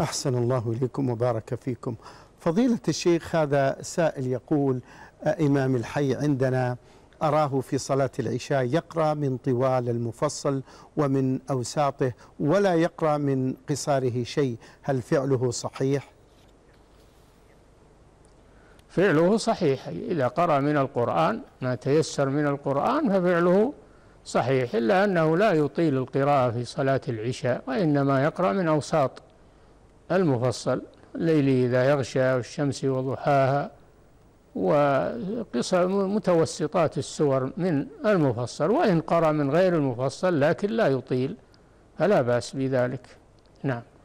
أحسن الله إليكم وبارك فيكم فضيلة الشيخ هذا سائل يقول إمام الحي عندنا أراه في صلاة العشاء يقرأ من طوال المفصل ومن أوساطه ولا يقرأ من قصاره شيء هل فعله صحيح؟ فعله صحيح إذا قرأ من القرآن ما تيسر من القرآن ففعله صحيح إلا أنه لا يطيل القراءة في صلاة العشاء وإنما يقرأ من أوساط المفصل الليل إذا يغشى والشمس وضحاها وقصة متوسطات السور من المفصل وإن قرأ من غير المفصل لكن لا يطيل فلا بأس بذلك نعم